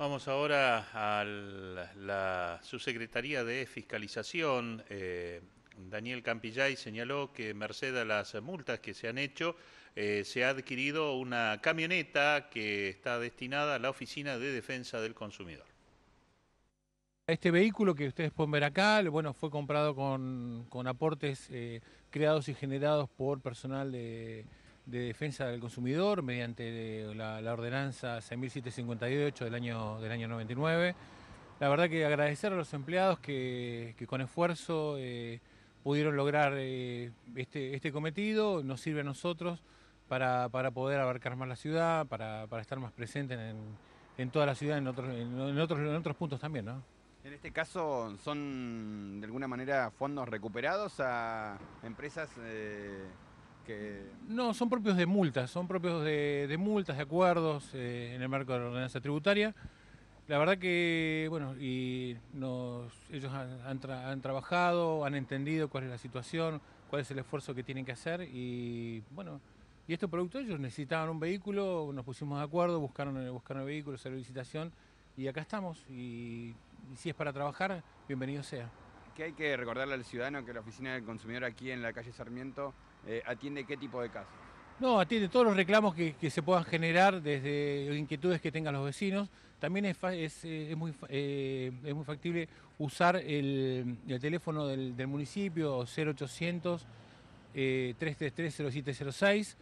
Vamos ahora a la subsecretaría de Fiscalización. Eh, Daniel Campillay señaló que, merced a las multas que se han hecho, eh, se ha adquirido una camioneta que está destinada a la Oficina de Defensa del Consumidor. Este vehículo que ustedes pueden ver acá, bueno, fue comprado con, aportes eh, creados y generados por personal de de Defensa del Consumidor mediante eh, la, ordenanza 6.758 del año, del año 99. La verdad que agradecer a los empleados que, con esfuerzo eh, pudieron lograr eh, este, este cometido, nos sirve a nosotros para, poder abarcar más la ciudad, para, estar más presentes en, toda la ciudad, en otros, en, otros, puntos también, En este caso, ¿son de alguna manera fondos recuperados a empresas no, son propios de multas, son propios de, multas, de acuerdos eh, en el marco de la ordenanza tributaria. La verdad que, bueno, y ellos han, trabajado, han entendido cuál es la situación, cuál es el esfuerzo que tienen que hacer y, bueno, y estos productos ellos necesitaban un vehículo, nos pusimos de acuerdo, buscaron, el vehículo, salió licitación y acá estamos y si es para trabajar, bienvenido sea que hay que recordarle al ciudadano que la oficina del consumidor aquí en la calle Sarmiento eh, atiende qué tipo de casos? No, atiende todos los reclamos que, se puedan generar desde inquietudes que tengan los vecinos. También es, eh, eh, es, muy, factible usar el, teléfono del, municipio 0800 333 0706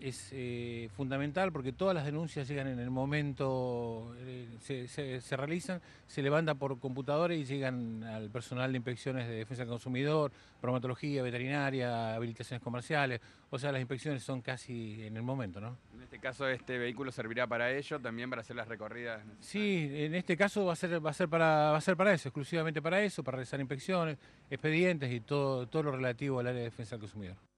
es eh, fundamental porque todas las denuncias llegan en el momento, eh, se, realizan, se levantan por computadora y llegan al personal de inspecciones de defensa del consumidor, bromatología, veterinaria, habilitaciones comerciales. O sea, las inspecciones son casi en el momento, ¿no? En este caso, este vehículo servirá para ello, también para hacer las recorridas. Sí, en este caso va a ser, va a ser para, ser para eso, exclusivamente para eso, para realizar inspecciones, expedientes y todo, todo lo relativo al área de defensa del consumidor.